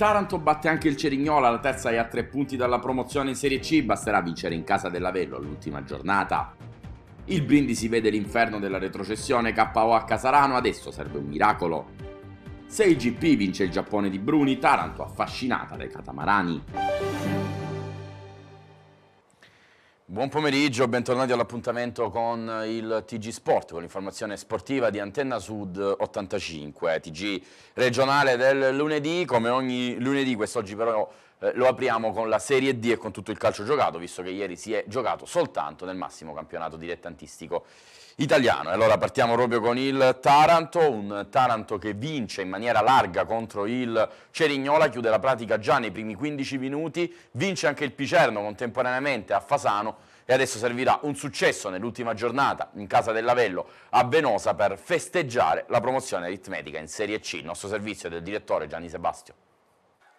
Taranto batte anche il Cerignola, la terza è a tre punti dalla promozione in Serie C, basterà vincere in casa dell'Avello all'ultima giornata. Il Brindisi vede l'inferno della retrocessione KO a Casarano, adesso serve un miracolo. Se il GP vince il Giappone di Bruni, Taranto affascinata dai catamarani. Buon pomeriggio, bentornati all'appuntamento con il TG Sport, con l'informazione sportiva di Antenna Sud 85, TG regionale del lunedì, come ogni lunedì quest'oggi però eh, lo apriamo con la Serie D e con tutto il calcio giocato, visto che ieri si è giocato soltanto nel massimo campionato dilettantistico italiano. Allora partiamo proprio con il Taranto, un Taranto che vince in maniera larga contro il Cerignola, chiude la pratica già nei primi 15 minuti, vince anche il Picerno contemporaneamente a Fasano e adesso servirà un successo nell'ultima giornata in casa dell'Avello a Venosa per festeggiare la promozione aritmetica in Serie C. Il nostro servizio è del direttore Gianni Sebastio.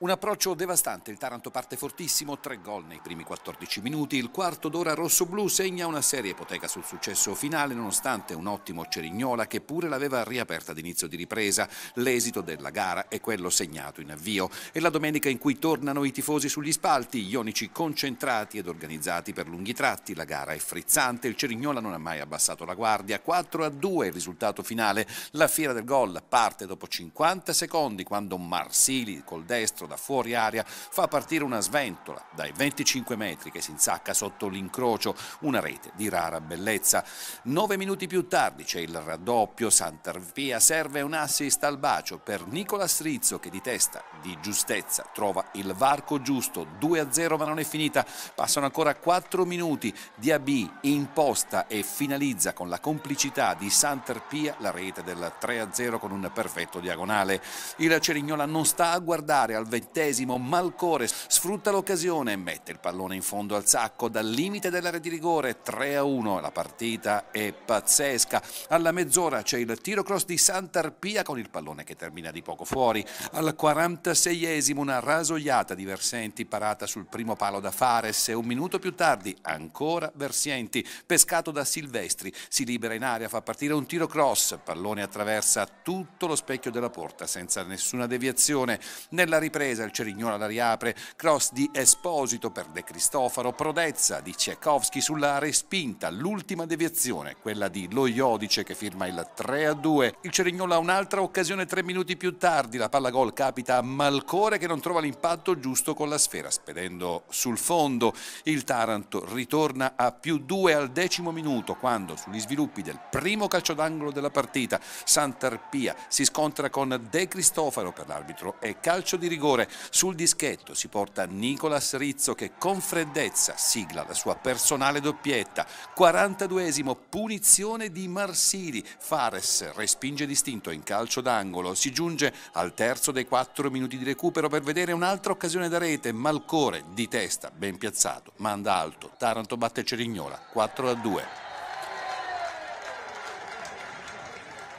Un approccio devastante, il Taranto parte fortissimo, tre gol nei primi 14 minuti, il quarto d'ora rosso-blu segna una serie ipoteca sul successo finale nonostante un ottimo Cerignola che pure l'aveva riaperta ad inizio di ripresa. L'esito della gara è quello segnato in avvio. È la domenica in cui tornano i tifosi sugli spalti, ionici concentrati ed organizzati per lunghi tratti, la gara è frizzante, il Cerignola non ha mai abbassato la guardia, 4 a 2 il risultato finale, la fiera del gol parte dopo 50 secondi quando Marsili col destro da fuori aria fa partire una sventola dai 25 metri che si insacca sotto l'incrocio, una rete di rara bellezza. Nove minuti più tardi c'è il raddoppio, Sant'Arpia serve un assist al bacio per Nicola Strizzo che di testa, di giustezza, trova il varco giusto, 2-0 ma non è finita, passano ancora 4 minuti, di Diaby imposta e finalizza con la complicità di Santarpia la rete del 3-0 con un perfetto diagonale. Il Cerignola non sta a guardare al 20 ventesimo, Malcore sfrutta l'occasione, mette il pallone in fondo al sacco dal limite dell'area di rigore, 3 a 1, la partita è pazzesca. Alla mezz'ora c'è il tiro cross di Sant'Arpia con il pallone che termina di poco fuori. Al 46esimo una rasoiata di Versenti parata sul primo palo da Fares e un minuto più tardi ancora Versienti, pescato da Silvestri, si libera in aria, fa partire un tiro cross, pallone attraversa tutto lo specchio della porta senza nessuna deviazione. Nella ripresa difesa, il Cerignola la riapre, cross di Esposito per De Cristofaro, prodezza di Tchaikovsky sulla respinta, l'ultima deviazione, quella di Loiodice che firma il 3-2. Il Cerignola ha un'altra occasione tre minuti più tardi, la palla gol capita a Malcore che non trova l'impatto giusto con la sfera, spedendo sul fondo. Il Taranto ritorna a più 2 al decimo minuto quando sugli sviluppi del primo calcio d'angolo della partita Santarpia si scontra con De Cristofaro per l'arbitro e calcio di rigore giocatore. Sul dischetto si porta Nicolas Rizzo che con freddezza sigla la sua personale doppietta. 42esimo punizione di Marsili. Fares respinge distinto in calcio d'angolo. Si giunge al terzo dei 4 minuti di recupero per vedere un'altra occasione da rete. Malcore di testa, ben piazzato, manda alto. Taranto batte Cerignola 4 a 2.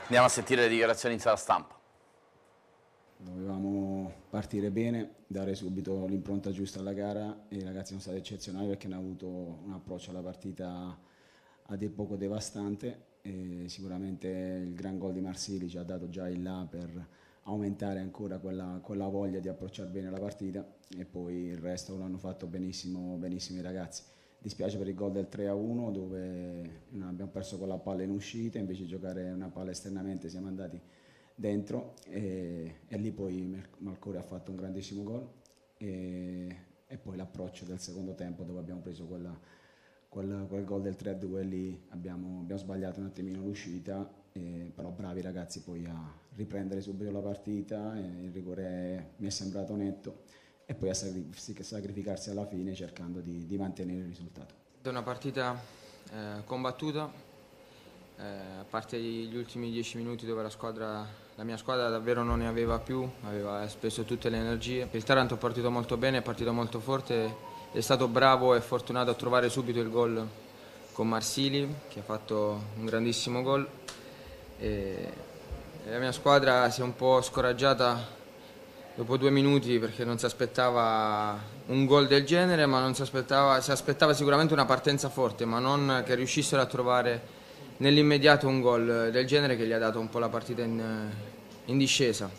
Andiamo a sentire le dichiarazioni in sala stampa. Dovevamo partire bene, dare subito l'impronta giusta alla gara e i ragazzi sono stati eccezionali perché hanno avuto un approccio alla partita a dir poco devastante e sicuramente il gran gol di Marsili ci ha dato già il là per aumentare ancora quella, quella voglia di approcciare bene la partita e poi il resto lo hanno fatto benissimo, benissimo i ragazzi. Dispiace per il gol del 3-1 dove abbiamo perso quella palla in uscita, invece di giocare una palla esternamente siamo andati dentro e, e lì poi Malcore ha fatto un grandissimo gol e, e, poi l'approccio del secondo tempo dove abbiamo preso quella, quella, quel gol del 3-2 lì abbiamo, abbiamo, sbagliato un attimino l'uscita e, però bravi ragazzi poi a riprendere subito la partita il rigore mi è sembrato netto e poi a sacrificarsi alla fine cercando di, di mantenere il risultato. È una partita eh, combattuta, eh, a parte gli ultimi dieci minuti dove la squadra la mia squadra davvero non ne aveva più, aveva spesso tutte le energie. Il Taranto è partito molto bene, è partito molto forte, è stato bravo e fortunato a trovare subito il gol con Marsili che ha fatto un grandissimo gol. E la mia squadra si è un po' scoraggiata dopo due minuti perché non si aspettava un gol del genere, ma si aspettava, si aspettava sicuramente una partenza forte, ma non che riuscissero a trovare nell'immediato un gol del genere che gli ha dato un po' la partita in, in discesa.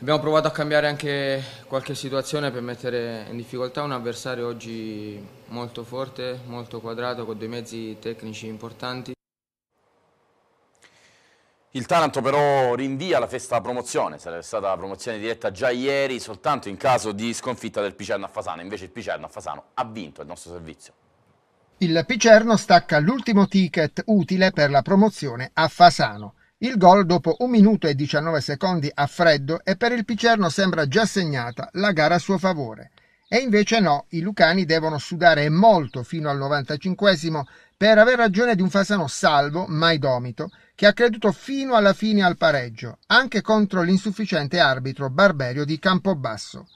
Abbiamo provato a cambiare anche qualche situazione per mettere in difficoltà un avversario oggi molto forte, molto quadrato, con dei mezzi tecnici importanti. Il Taranto però rinvia la festa promozione, sarebbe stata la promozione diretta già ieri soltanto in caso di sconfitta del Picerno a Fasano, invece il Picerno a Fasano ha vinto il nostro servizio. Il Picerno stacca l'ultimo ticket utile per la promozione a Fasano. Il gol dopo 1 minuto e 19 secondi a freddo e per il Picerno sembra già segnata la gara a suo favore. E invece no, i Lucani devono sudare molto fino al 95 per aver ragione di un Fasano salvo, mai domito, che ha creduto fino alla fine al pareggio, anche contro l'insufficiente arbitro Barberio di Campobasso.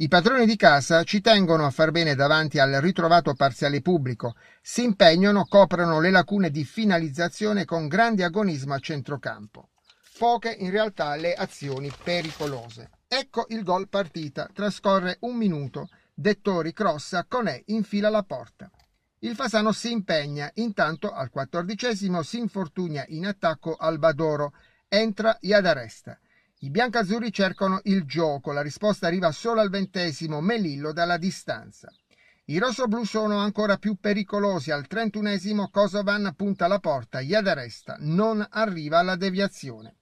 I padroni di casa ci tengono a far bene davanti al ritrovato parziale pubblico, si impegnano, coprono le lacune di finalizzazione con grande agonismo a centrocampo. Poche in realtà le azioni pericolose. Ecco il gol partita, trascorre un minuto, Dettori crossa, Conè infila la porta. Il Fasano si impegna, intanto al quattordicesimo si infortunia in attacco Albadoro, entra Iadaresta. I biancazzurri cercano il gioco, la risposta arriva solo al ventesimo, Melillo dalla distanza. I rossoblù sono ancora più pericolosi, al trentunesimo Kosovan punta la porta, Iad arresta, non arriva alla deviazione.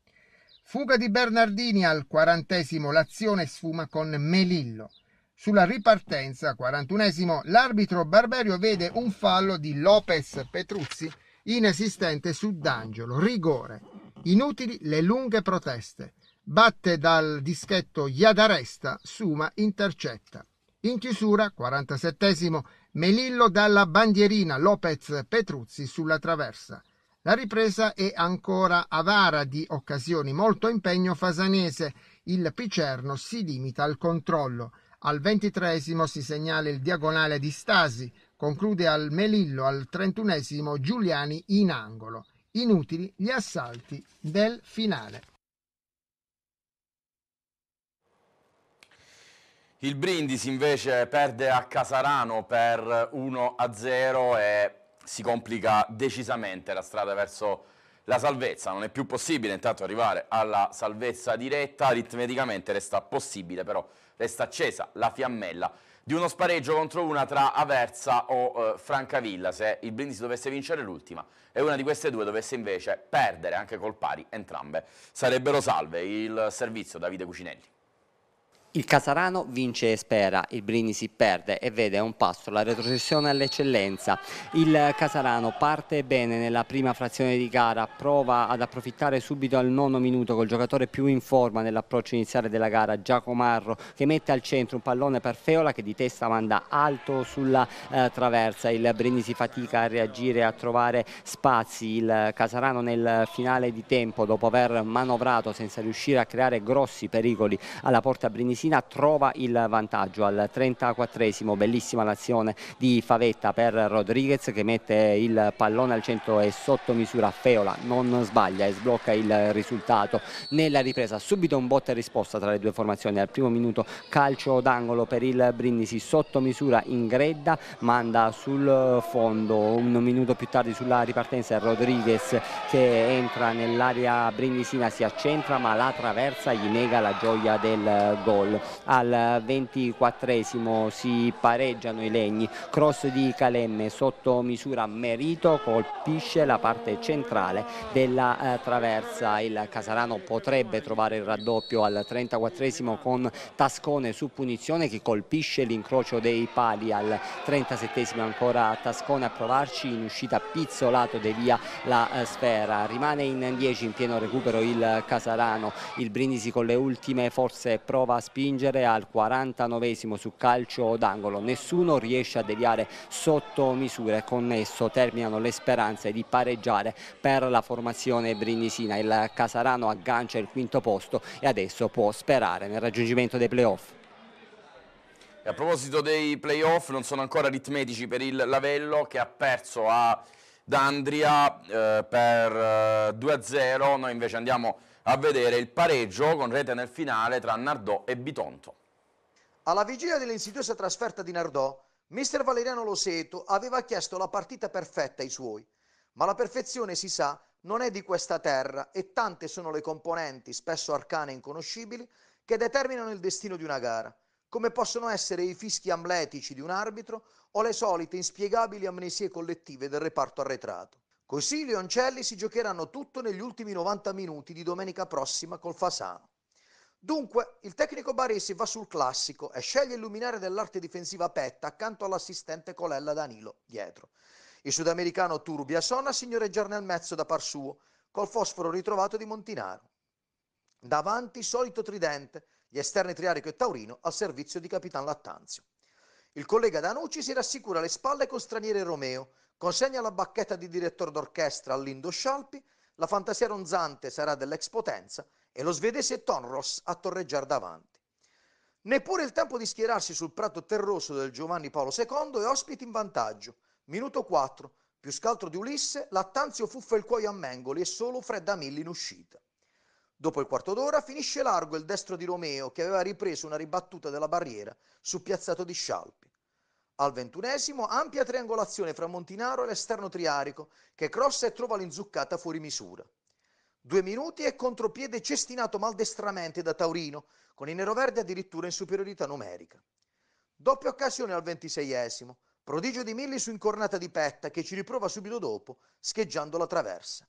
Fuga di Bernardini al quarantesimo, l'azione sfuma con Melillo. Sulla ripartenza, quarantunesimo, l'arbitro Barberio vede un fallo di Lopez Petruzzi inesistente su D'Angelo, rigore. Inutili le lunghe proteste batte dal dischetto Iadaresta, Suma intercetta. In chiusura, 47 Melillo dalla bandierina Lopez Petruzzi sulla traversa. La ripresa è ancora avara di occasioni, molto impegno fasanese. Il Picerno si limita al controllo. Al ventitresimo si segnala il diagonale di Stasi, conclude al Melillo, al trentunesimo Giuliani in angolo. Inutili gli assalti del finale. Il Brindisi invece perde a Casarano per 1-0 e si complica decisamente la strada verso la salvezza. Non è più possibile intanto arrivare alla salvezza diretta, aritmeticamente resta possibile però, resta accesa la fiammella di uno spareggio contro una tra Aversa o eh, Francavilla, se il Brindisi dovesse vincere l'ultima e una di queste due dovesse invece perdere anche col pari entrambe, sarebbero salve il servizio Davide Cucinelli. Il Casarano vince e spera, il Brindisi perde e vede un passo la retrocessione all'eccellenza. Il Casarano parte bene nella prima frazione di gara, prova ad approfittare subito al nono minuto col giocatore più in forma nell'approccio iniziale della gara, Giacomo Marro, che mette al centro un pallone per Feola che di testa manda alto sulla eh, traversa. Il Brindisi fatica a reagire, e a trovare spazi. Il Casarano nel finale di tempo, dopo aver manovrato senza riuscire a creare grossi pericoli alla porta Brindisi, Messina trova il vantaggio al 34esimo, bellissima l'azione di Favetta per Rodriguez che mette il pallone al centro e sotto misura Feola non sbaglia e sblocca il risultato nella ripresa subito un botta e risposta tra le due formazioni al primo minuto calcio d'angolo per il Brindisi sotto misura in gredda, manda sul fondo un minuto più tardi sulla ripartenza Rodriguez che entra nell'area brindisina si accentra ma la traversa gli nega la gioia del gol al 24 si pareggiano i legni, cross di Calemme sotto misura Merito colpisce la parte centrale della eh, traversa, il Casarano potrebbe trovare il raddoppio al 34 con Tascone su punizione che colpisce l'incrocio dei pali al 37 ancora Tascone a provarci in uscita pizzolato devia la eh, sfera, rimane in 10 in pieno recupero il Casarano, il Brindisi con le ultime forze prova a spingere al 49 su calcio d'angolo, nessuno riesce a deviare sotto misure, con esso terminano le speranze di pareggiare per la formazione brinisina, il Casarano aggancia il quinto posto e adesso può sperare nel raggiungimento dei playoff. a proposito dei playoff, non sono ancora aritmetici per il Lavello che ha perso a D'Andria eh, per eh, 2-0, noi invece andiamo a vedere il pareggio con rete nel finale tra Nardò e Bitonto. Alla vigilia dell'insidiosa trasferta di Nardò, mister Valeriano Loseto aveva chiesto la partita perfetta ai suoi, ma la perfezione, si sa, non è di questa terra e tante sono le componenti, spesso arcane e inconoscibili, che determinano il destino di una gara come possono essere i fischi amletici di un arbitro o le solite inspiegabili amnesie collettive del reparto arretrato. Così i Leoncelli si giocheranno tutto negli ultimi 90 minuti di domenica prossima col Fasano. Dunque, il tecnico Baresi va sul classico e sceglie il luminare dell'arte difensiva Petta accanto all'assistente Colella Danilo dietro. Il sudamericano Turbia Sona signoreggia nel mezzo da par suo, col fosforo ritrovato di Montinaro. Davanti solito tridente, gli esterni Triarico e Taurino al servizio di Capitan Lattanzio. Il collega Danucci si rassicura alle spalle con straniere Romeo, Consegna la bacchetta di direttore d'orchestra a Lindo Scialpi, la fantasia ronzante sarà dell'ex potenza e lo svedese Tonros a torreggiar davanti. Neppure il tempo di schierarsi sul prato terroso del Giovanni Paolo II è ospiti in vantaggio. Minuto 4, più scaltro di Ulisse, Lattanzio fuffa il cuoio a Mengoli e solo Fredda Milli in uscita. Dopo il quarto d'ora finisce largo il destro di Romeo che aveva ripreso una ribattuta della barriera su piazzato di Scialpi. Al ventunesimo, ampia triangolazione fra Montinaro e l'esterno Triarico, che crossa e trova l'inzuccata fuori misura. Due minuti e contropiede cestinato maldestramente da Taurino, con i neroverdi addirittura in superiorità numerica. Doppia occasione al ventiseiesimo, prodigio di Milli su incornata di Petta, che ci riprova subito dopo, scheggiando la traversa.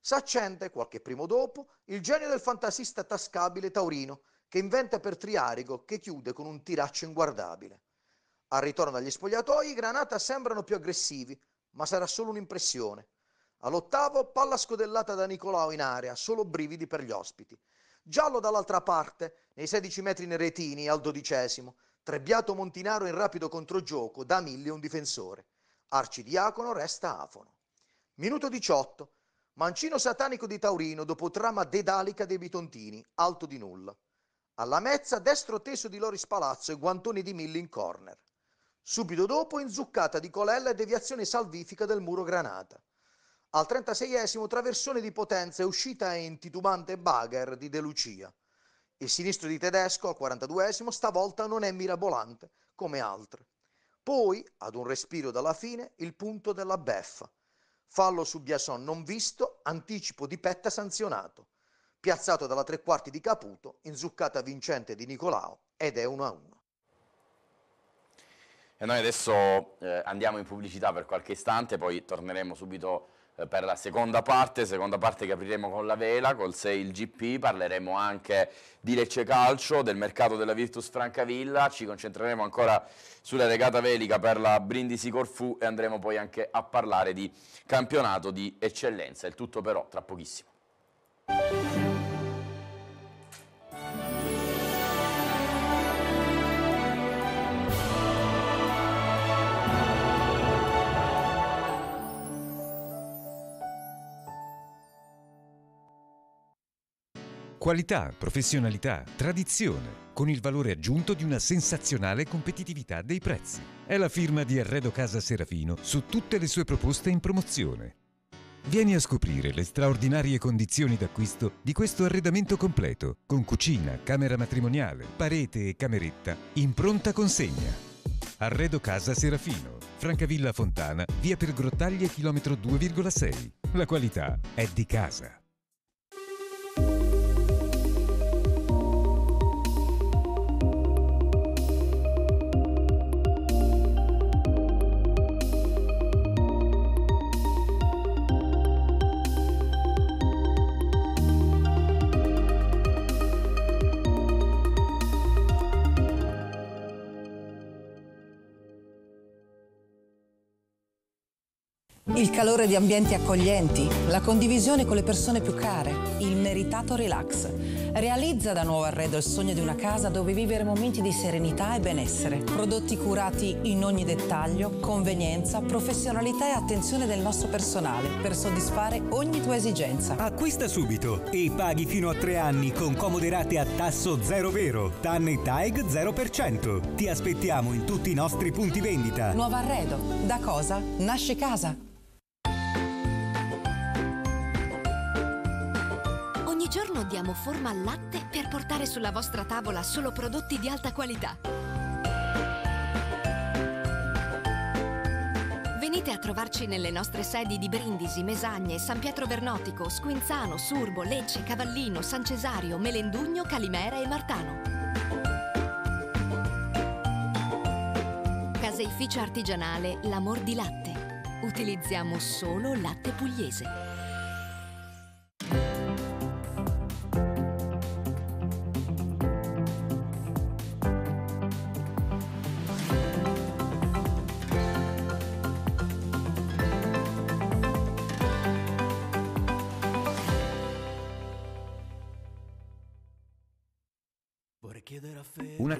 S'accende, qualche primo dopo, il genio del fantasista tascabile Taurino, che inventa per Triarico, che chiude con un tiraccio inguardabile. Al ritorno dagli spogliatoi i Granata sembrano più aggressivi, ma sarà solo un'impressione. All'ottavo, palla scodellata da Nicolao in area, solo brividi per gli ospiti. Giallo dall'altra parte, nei 16 metri retini, al dodicesimo. Trebbiato Montinaro in rapido controgioco, da mille un difensore. Arcidiacono resta afono. Minuto 18. Mancino satanico di Taurino dopo trama dedalica dei bitontini, alto di nulla. Alla mezza, destro teso di Loris Palazzo e guantoni di Milli in corner. Subito dopo inzuccata di Colella e deviazione salvifica del muro Granata. Al 36esimo traversone di Potenza e uscita in titubante Bagher di De Lucia. Il sinistro di Tedesco al 42esimo stavolta non è mirabolante come altre. Poi, ad un respiro dalla fine, il punto della beffa. Fallo su Biason non visto, anticipo di Petta sanzionato. Piazzato dalla tre quarti di Caputo, inzuccata vincente di Nicolao ed è 1 a 1. E noi adesso eh, andiamo in pubblicità per qualche istante, poi torneremo subito eh, per la seconda parte, seconda parte che apriremo con la Vela, col Sail GP, parleremo anche di Lecce Calcio, del mercato della Virtus Francavilla, ci concentreremo ancora sulla regata velica per la Brindisi Corfù e andremo poi anche a parlare di campionato di eccellenza, il tutto però tra pochissimo. Qualità, professionalità, tradizione, con il valore aggiunto di una sensazionale competitività dei prezzi. È la firma di Arredo Casa Serafino su tutte le sue proposte in promozione. Vieni a scoprire le straordinarie condizioni d'acquisto di questo arredamento completo, con cucina, camera matrimoniale, parete e cameretta, in pronta consegna. Arredo Casa Serafino, Francavilla Fontana, via per Grottaglie, chilometro 2,6. La qualità è di casa. Il calore di ambienti accoglienti, la condivisione con le persone più care, il meritato relax. Realizza da nuovo arredo il sogno di una casa dove vivere momenti di serenità e benessere. Prodotti curati in ogni dettaglio, convenienza, professionalità e attenzione del nostro personale per soddisfare ogni tua esigenza. Acquista subito e paghi fino a tre anni con comode rate a tasso zero vero, TAN e TAEG 0%. Ti aspettiamo in tutti i nostri punti vendita. Nuovo arredo, da cosa nasce casa. forma al latte per portare sulla vostra tavola solo prodotti di alta qualità. Venite a trovarci nelle nostre sedi di Brindisi, Mesagne, San Pietro Vernotico, Squinzano, Surbo, Lecce, Cavallino, San Cesario, Melendugno, Calimera e Martano. Caseificio artigianale L'Amor di Latte. Utilizziamo solo latte pugliese.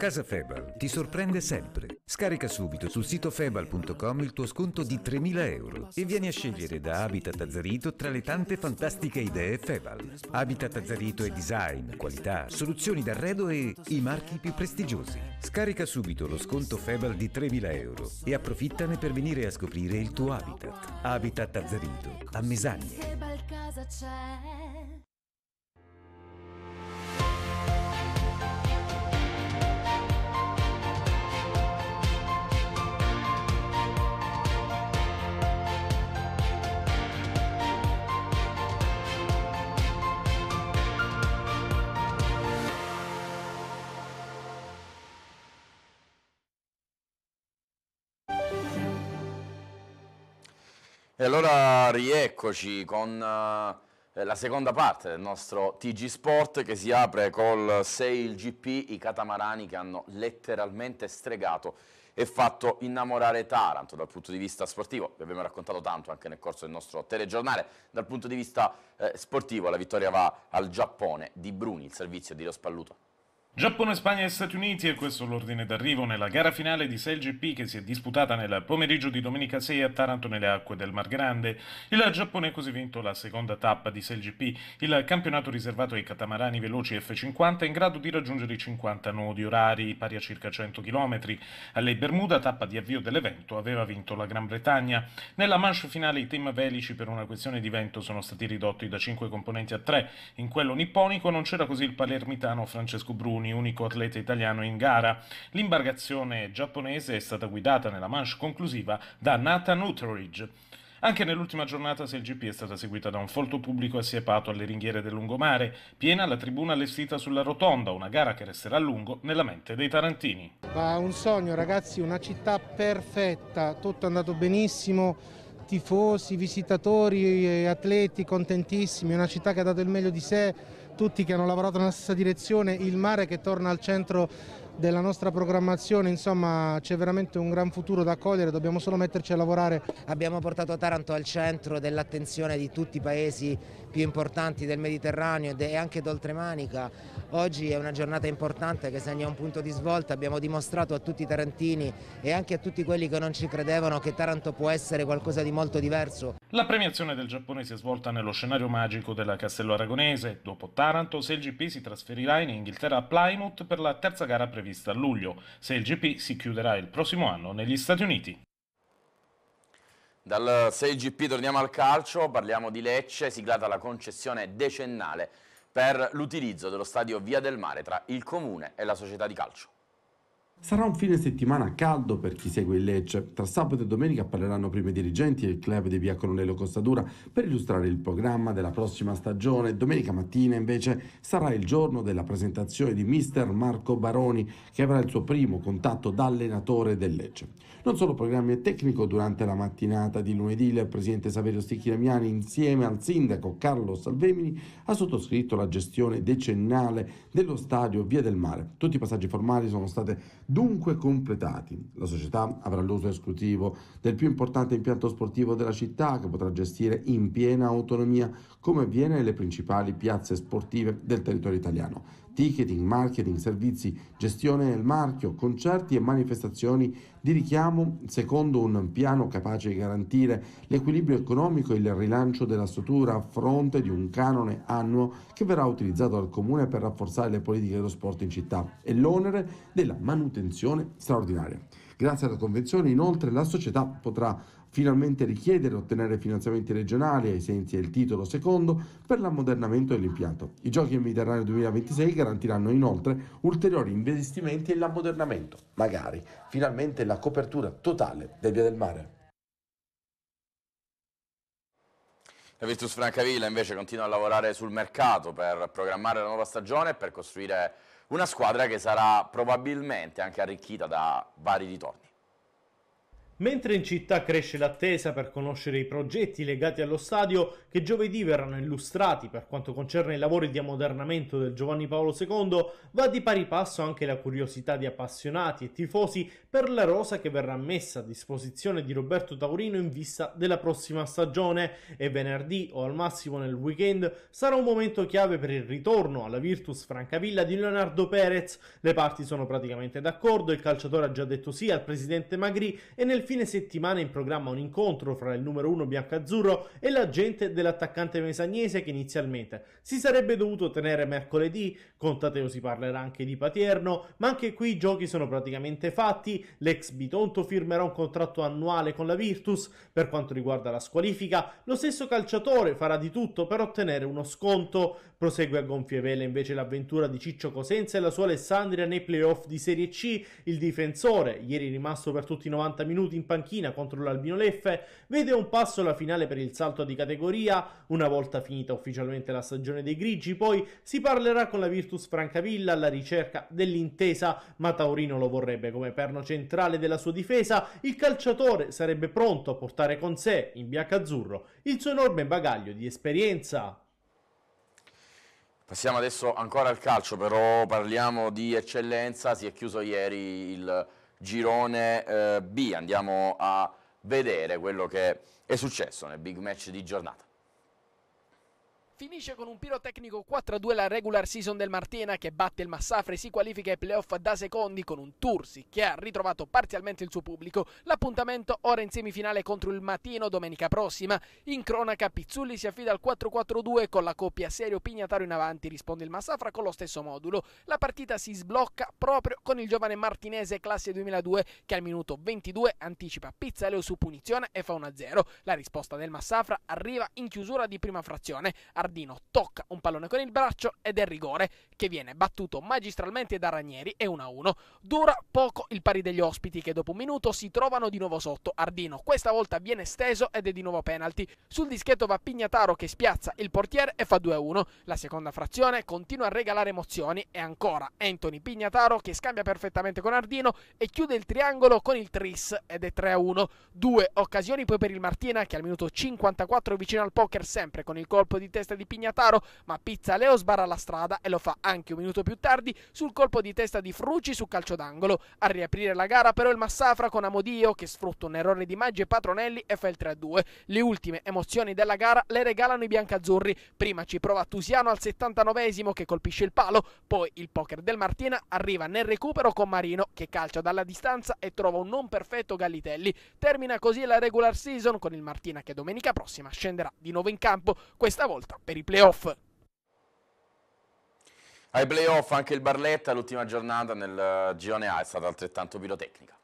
Casa Febal ti sorprende sempre. Scarica subito sul sito febal.com il tuo sconto di 3.000 euro e vieni a scegliere da Habitat Azzarito tra le tante fantastiche idee Febal. Habitat Azzarito è design, qualità, soluzioni d'arredo e i marchi più prestigiosi. Scarica subito lo sconto Febal di 3.000 euro e approfittane per venire a scoprire il tuo habitat. Habitat Azzarito, a Mesagne. Febal casa c'è. E allora rieccoci con uh, la seconda parte del nostro TG Sport che si apre col Sail GP, i catamarani che hanno letteralmente stregato e fatto innamorare Taranto dal punto di vista sportivo, vi abbiamo raccontato tanto anche nel corso del nostro telegiornale, dal punto di vista eh, sportivo la vittoria va al Giappone di Bruni, il servizio di Lo Spalluto. Giappone, Spagna e Stati Uniti e questo l'ordine d'arrivo nella gara finale di 6GP che si è disputata nel pomeriggio di domenica 6 a Taranto nelle acque del Mar Grande. Il Giappone ha così vinto la seconda tappa di 6GP, il campionato riservato ai catamarani veloci F50 in grado di raggiungere i 50 nodi orari, pari a circa 100 km. Alle Bermuda, tappa di avvio dell'evento, aveva vinto la Gran Bretagna. Nella manche finale i team velici per una questione di vento sono stati ridotti da 5 componenti a 3. In quello nipponico non c'era così il palermitano Francesco Bruni Leoni, unico atleta italiano in gara. L'imbarcazione giapponese è stata guidata nella manche conclusiva da Nathan Utteridge. Anche nell'ultima giornata se il GP è stata seguita da un folto pubblico assiepato alle ringhiere del lungomare, piena la tribuna allestita sulla rotonda, una gara che resterà a lungo nella mente dei tarantini. Ma un sogno ragazzi, una città perfetta, tutto è andato benissimo, tifosi, visitatori, eh, atleti contentissimi, una città che ha dato il meglio di sé, tutti che hanno lavorato nella stessa direzione, il mare che torna al centro della nostra programmazione, insomma c'è veramente un gran futuro da cogliere, dobbiamo solo metterci a lavorare. Abbiamo portato Taranto al centro dell'attenzione di tutti i paesi più importanti del Mediterraneo e anche d'oltremanica. Oggi è una giornata importante che segna un punto di svolta, abbiamo dimostrato a tutti i tarantini e anche a tutti quelli che non ci credevano che Taranto può essere qualcosa di molto diverso. La premiazione del Giappone si è svolta nello scenario magico della Castello Aragonese. Dopo Taranto, se il GP si trasferirà in Inghilterra a Plymouth per la terza gara prevista prevista a luglio, se il GP si chiuderà il prossimo anno negli Stati Uniti. Dal 6 GP torniamo al calcio, parliamo di Lecce, siglata la concessione decennale per l'utilizzo dello stadio Via del Mare tra il Comune e la società di calcio. Sarà un fine settimana caldo per chi segue il Lecce. Tra sabato e domenica parleranno prima i dirigenti del club di via Colonnello Costatura per illustrare il programma della prossima stagione. Domenica mattina invece sarà il giorno della presentazione di mister Marco Baroni che avrà il suo primo contatto da allenatore del Lecce. Non solo programmi e tecnico, durante la mattinata di lunedì il presidente Saverio Sticchi Damiani insieme al sindaco Carlo Salvemini ha sottoscritto la gestione decennale dello stadio Via del Mare. Tutti i passaggi formali sono stati Dunque completati, la società avrà l'uso esclusivo del più importante impianto sportivo della città che potrà gestire in piena autonomia come avviene nelle principali piazze sportive del territorio italiano ticketing, marketing, servizi, gestione del marchio, concerti e manifestazioni di richiamo secondo un piano capace di garantire l'equilibrio economico e il rilancio della struttura a fronte di un canone annuo che verrà utilizzato dal Comune per rafforzare le politiche dello sport in città e l'onere della manutenzione straordinaria. Grazie alla convenzione inoltre la società potrà finalmente richiedere e ottenere finanziamenti regionali ai sensi del titolo secondo per l'ammodernamento dell'impianto. I giochi in Mediterraneo 2026 garantiranno inoltre ulteriori investimenti e l'ammodernamento, magari finalmente la copertura totale del Via del Mare. La Virtus Francavilla invece continua a lavorare sul mercato per programmare la nuova stagione e per costruire una squadra che sarà probabilmente anche arricchita da vari ritorni. Mentre in città cresce l'attesa per conoscere i progetti legati allo stadio che giovedì verranno illustrati per quanto concerne i lavori di ammodernamento del Giovanni Paolo II, va di pari passo anche la curiosità di appassionati e tifosi per la rosa che verrà messa a disposizione di Roberto Taurino in vista della prossima stagione e venerdì o al massimo nel weekend sarà un momento chiave per il ritorno alla Virtus Francavilla di Leonardo Perez. Le parti sono praticamente d'accordo, il calciatore ha già detto sì al presidente Magri e nel fine settimana in programma un incontro fra il numero 1 biancazzurro e l'agente dell'attaccante mesagnese che inizialmente si sarebbe dovuto tenere mercoledì, con Tateo si parlerà anche di Patierno, ma anche qui i giochi sono praticamente fatti, l'ex Bitonto firmerà un contratto annuale con la Virtus, per quanto riguarda la squalifica, lo stesso calciatore farà di tutto per ottenere uno sconto, prosegue a gonfie vele invece l'avventura di Ciccio Cosenza e la sua Alessandria nei playoff di Serie C, il difensore, ieri rimasto per tutti i 90 minuti minuti in panchina contro l'Albino Leffe, vede un passo alla finale per il salto di categoria, una volta finita ufficialmente la stagione dei Grigi, poi si parlerà con la Virtus Francavilla alla ricerca dell'intesa, ma Taurino lo vorrebbe come perno centrale della sua difesa, il calciatore sarebbe pronto a portare con sé, in biancazzurro, il suo enorme bagaglio di esperienza. Passiamo adesso ancora al calcio, però parliamo di eccellenza, si è chiuso ieri il girone eh, B. Andiamo a vedere quello che è successo nel big match di giornata. Finisce con un pirotecnico 4-2 la regular season del Martina che batte il Massafre e si qualifica ai playoff da secondi con un Tursi che ha ritrovato parzialmente il suo pubblico. L'appuntamento ora in semifinale contro il Matino domenica prossima. In cronaca Pizzulli si affida al 4-4-2 con la coppia serio Pignataro in avanti, risponde il Massafra con lo stesso modulo. La partita si sblocca proprio con il giovane martinese classe 2002 che al minuto 22 anticipa Pizzaleo su punizione e fa 1-0. La risposta del Massafra arriva in chiusura di prima frazione. Ardente Giardino tocca un pallone con il braccio ed è rigore che viene battuto magistralmente da Ranieri e 1-1. Dura poco il pari degli ospiti che dopo un minuto si trovano di nuovo sotto. Ardino questa volta viene steso ed è di nuovo penalty. Sul dischetto va Pignataro che spiazza il portiere e fa 2-1. La seconda frazione continua a regalare emozioni e ancora Anthony Pignataro che scambia perfettamente con Ardino e chiude il triangolo con il tris ed è 3-1. Due occasioni poi per il Martina che al minuto 54 vicino al poker sempre con il colpo di testa testa di Pignataro, ma Pizzaleo sbarra la strada e lo fa anche un minuto più tardi sul colpo di testa di Fruci su calcio d'angolo. A riaprire la gara però il Massafra con Amodio che sfrutta un errore di Maggi e Patronelli e fa il 3-2. Le ultime emozioni della gara le regalano i biancazzurri. Prima ci prova Tusiano al 79esimo che colpisce il palo, poi il poker del Martina arriva nel recupero con Marino che calcia dalla distanza e trova un non perfetto Gallitelli. Termina così la regular season con il Martina che domenica prossima scenderà di nuovo in campo, questa volta per i playoff. Ai playoff anche il Barletta, l'ultima giornata nel eh, girone A è stata altrettanto pirotecnica.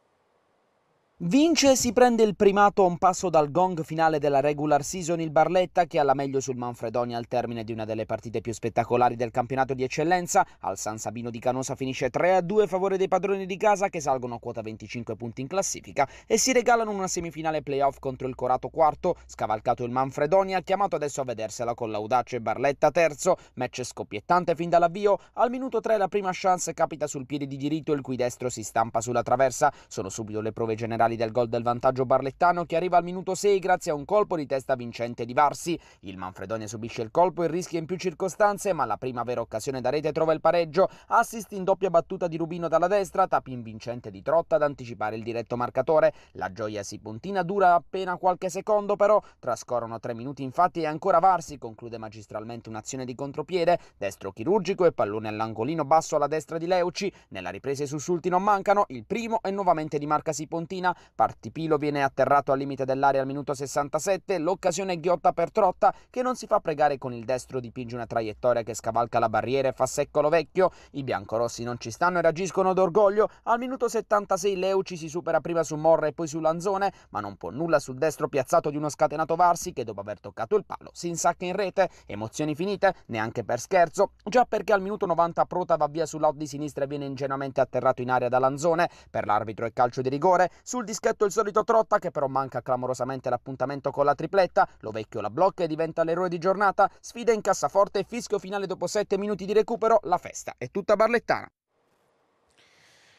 Vince e si prende il primato a un passo dal gong finale della regular season il Barletta che ha la meglio sul Manfredonia al termine di una delle partite più spettacolari del campionato di eccellenza. Al San Sabino di Canosa finisce 3-2 a favore dei padroni di casa che salgono a quota 25 punti in classifica e si regalano una semifinale playoff contro il Corato quarto, scavalcato il Manfredonia chiamato adesso a vedersela con l'audace Barletta terzo, match scoppiettante fin dall'avvio. Al minuto 3 la prima chance capita sul piede di diritto il cui destro si stampa sulla traversa. Sono subito le prove generali finali del gol del vantaggio barlettano che arriva al minuto 6 grazie a un colpo di testa vincente di Varsi. Il Manfredonia subisce il colpo e rischia in più circostanze, ma la prima vera occasione da rete trova il pareggio. Assist in doppia battuta di Rubino dalla destra, tapin vincente di Trotta ad anticipare il diretto marcatore. La gioia si puntina dura appena qualche secondo però, trascorrono tre minuti infatti e ancora Varsi conclude magistralmente un'azione di contropiede, destro chirurgico e pallone all'angolino basso alla destra di Leuci. Nella ripresa i sussulti non mancano, il primo è nuovamente di marca Sipontina, Partipilo viene atterrato al limite dell'area al minuto 67, l'occasione è ghiotta per Trotta che non si fa pregare con il destro dipinge una traiettoria che scavalca la barriera e fa secco lo vecchio. I biancorossi non ci stanno e reagiscono d'orgoglio. Al minuto 76 Leuci si supera prima su Morra e poi su Lanzone, ma non può nulla sul destro piazzato di uno scatenato Varsi che dopo aver toccato il palo si insacca in rete. Emozioni finite, neanche per scherzo, già perché al minuto 90 Prota va via sull'out di sinistra e viene ingenuamente atterrato in aria da Lanzone. Per l'arbitro è calcio di rigore. Sul dischetto il solito Trotta che però manca clamorosamente l'appuntamento con la tripletta, lo vecchio la blocca e diventa l'eroe di giornata, sfida in cassaforte, e fischio finale dopo 7 minuti di recupero, la festa è tutta barlettana.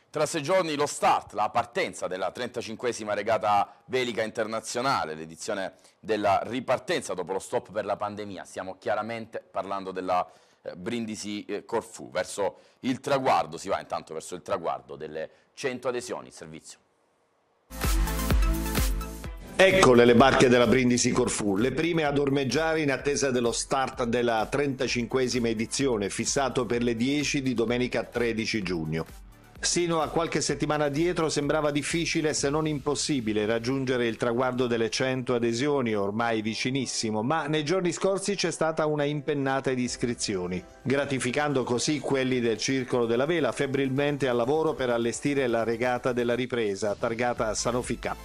Tra sei giorni lo start, la partenza della 35esima regata velica internazionale, l'edizione della ripartenza dopo lo stop per la pandemia. Stiamo chiaramente parlando della eh, Brindisi eh, Corfù. Verso il traguardo si va intanto verso il traguardo delle 100 adesioni. Servizio. Eccole le barche della Brindisi Corfù, le prime ad ormeggiare in attesa dello start della 35esima edizione fissato per le 10 di domenica 13 giugno. Sino a qualche settimana dietro sembrava difficile se non impossibile raggiungere il traguardo delle 100 adesioni, ormai vicinissimo, ma nei giorni scorsi c'è stata una impennata di iscrizioni, gratificando così quelli del Circolo della Vela febbrilmente al lavoro per allestire la regata della ripresa, targata Sanofi Cup.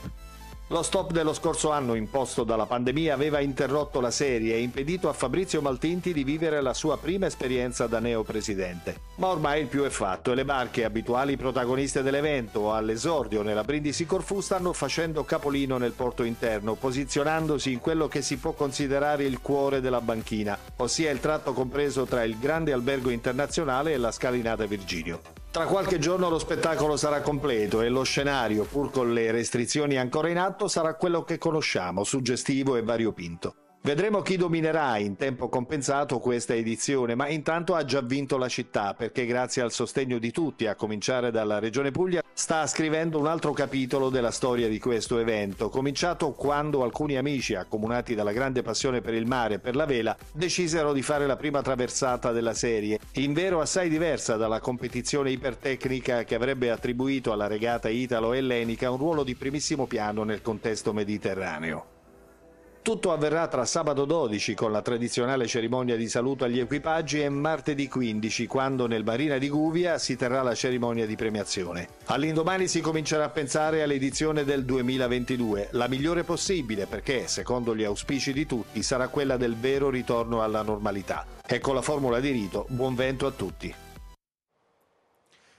Lo stop dello scorso anno imposto dalla pandemia aveva interrotto la serie e impedito a Fabrizio Maltinti di vivere la sua prima esperienza da neopresidente. Ma ormai il più è fatto e le barche abituali protagoniste dell'evento all'esordio nella Brindisi Corfu stanno facendo capolino nel porto interno, posizionandosi in quello che si può considerare il cuore della banchina, ossia il tratto compreso tra il grande albergo internazionale e la scalinata Virgilio. Tra qualche giorno lo spettacolo sarà completo e lo scenario, pur con le restrizioni ancora in atto, sarà quello che conosciamo, suggestivo e variopinto. Vedremo chi dominerà in tempo compensato questa edizione, ma intanto ha già vinto la città perché grazie al sostegno di tutti, a cominciare dalla Regione Puglia, sta scrivendo un altro capitolo della storia di questo evento, cominciato quando alcuni amici, accomunati dalla grande passione per il mare e per la vela, decisero di fare la prima traversata della serie, in vero assai diversa dalla competizione ipertecnica che avrebbe attribuito alla regata italo-ellenica un ruolo di primissimo piano nel contesto mediterraneo. Tutto avverrà tra sabato 12 con la tradizionale cerimonia di saluto agli equipaggi e martedì 15 quando nel Marina di Guvia si terrà la cerimonia di premiazione. All'indomani si comincerà a pensare all'edizione del 2022, la migliore possibile perché, secondo gli auspici di tutti, sarà quella del vero ritorno alla normalità. E con la formula di rito, buon vento a tutti.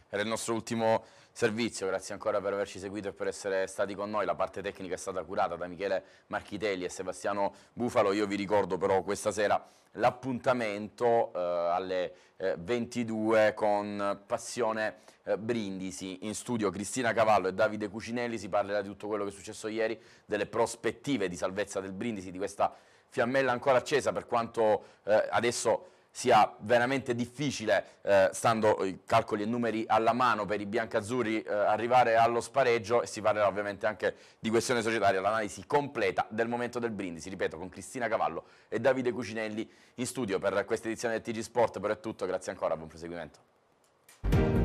Era il nostro ultimo Servizio, grazie ancora per averci seguito e per essere stati con noi. La parte tecnica è stata curata da Michele Marchitelli e Sebastiano Bufalo. Io vi ricordo però questa sera l'appuntamento eh, alle eh, 22 con Passione eh, Brindisi. In studio Cristina Cavallo e Davide Cucinelli. Si parlerà di tutto quello che è successo ieri, delle prospettive di salvezza del Brindisi, di questa fiammella ancora accesa per quanto eh, adesso sia veramente difficile, eh, stando i calcoli e numeri alla mano per i biancazzurri, eh, arrivare allo spareggio e si parlerà ovviamente anche di questione societaria, l'analisi completa del momento del Brindisi, ripeto, con Cristina Cavallo e Davide Cucinelli in studio per questa edizione del TG Sport, però è tutto, grazie ancora, buon proseguimento.